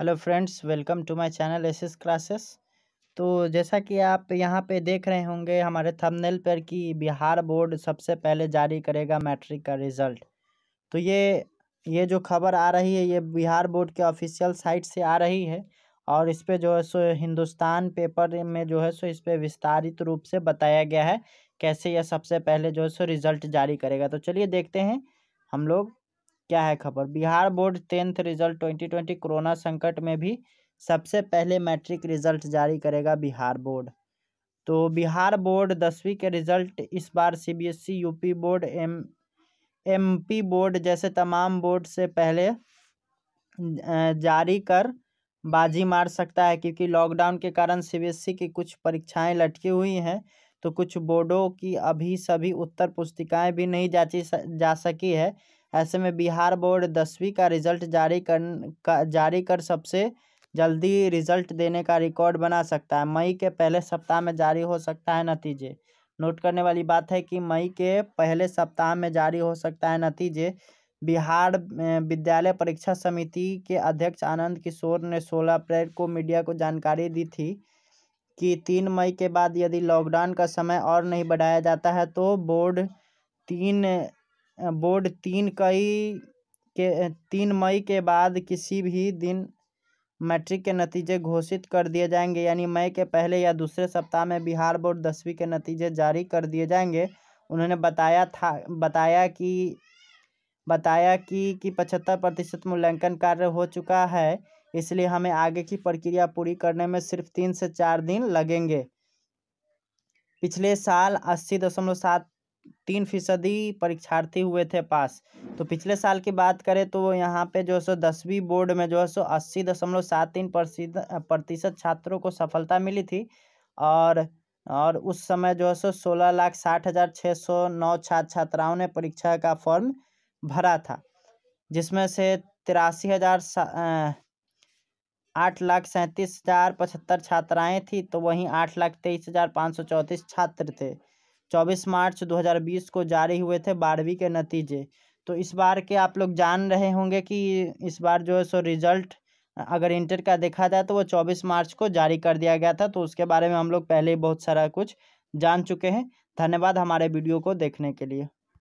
hello friends welcome to my channel S S classes तो जैसा कि आप यहां पे देख रहे होंगे हमारे थंबनेल पर कि बिहार बोर्ड सबसे पहले जारी करेगा मैट्रिक का रिज़ल्ट तो ये ये जो खबर आ रही है ये बिहार बोर्ड के ऑफिशियल साइट से आ रही है और इस पर जो है सो हिंदुस्तान पेपर में जो है सो इस पर विस्तारित रूप से बताया गया है कैसे यह सबसे पहले जो है सो रिज़ल्ट जारी करेगा तो चलिए देखते हैं हम लोग क्या है खबर Bihar board tenth result twenty twenty corona संकट में भी सबसे पहले मैट्रिक रिजल्ट जारी करेगा बिहार बोर्ड तो बिहार बोर्ड दसवीं के रिजल्ट इस बार CBSE UP board M MP board जैसे तमाम बोर्ड से पहले जारी कर बाजी मार सकता है क्योंकि लॉकडाउन के कारण सीबीएसई की कुछ परीक्षाएं लटकी हुई हैं तो कुछ बोर्डों की अभी सभी उत्तर पुस्तिकाएं भी नहीं जाची जा सकी है ऐसे में बिहार बोर्ड दसवीं का रिजल्ट जारी कर जारी कर सबसे जल्दी रिजल्ट देने का रिकॉर्ड बना सकता है मई के पहले सप्ताह में जारी हो सकता है नतीजे नोट करने वाली बात है कि मई के पहले सप्ताह में जारी हो सकता है नतीजे बिहार विद्यालय परीक्षा समिति के अध्यक्ष आनंद किशोर ने 16 अप्रैल को मीडिया को जानकारी दी थी कि तीन मई के बाद यदि लॉकडाउन का समय और नहीं बढ़ाया जाता है तो बोर्ड तीन बोर्ड तीन कई के तीन मई के बाद किसी भी दिन मैट्रिक के नतीजे घोषित कर दिए जाएंगे यानी मई के पहले या दूसरे सप्ताह में बिहार बोर्ड दसवीं के नतीजे जारी कर दिए जाएंगे उन्होंने बताया था बताया कि बताया कि कि पचहत्तर प्रतिशत मूल्यांकन कार्य हो चुका है इसलिए हमें आगे की प्रक्रिया पूरी करने में सिर्फ तीन से चार दिन लगेंगे पिछले साल अस्सी दशमलव सात तीन फीसदी परीक्षार्थी हुए थे पास तो पिछले साल की बात करें तो यहाँ पे जो है सो दसवीं बोर्ड में जो है सो अस्सी दशमलव सात तीन प्रतिशत छात्रों को सफलता मिली थी और और उस समय जो है सो सोलह लाख साठ हज़ार छः सौ नौ छात्र छात्राओं ने परीक्षा का फॉर्म भरा था जिसमें से तिरासी हज़ार आठ लाख सैंतीस हज़ार पचहत्तर छात्राएँ थी तो वहीं आठ लाख तेईस हज़ार पाँच सौ चौंतीस छात्र थे 24 मार्च 2020 को जारी हुए थे बारहवीं के नतीजे तो इस बार के आप लोग जान रहे होंगे कि इस बार जो है सो रिजल्ट अगर इंटर का देखा जाए तो वो चौबीस मार्च को जारी कर दिया गया था तो उसके बारे में हम लोग पहले ही बहुत सारा कुछ जान चुके हैं धन्यवाद हमारे वीडियो को देखने के लिए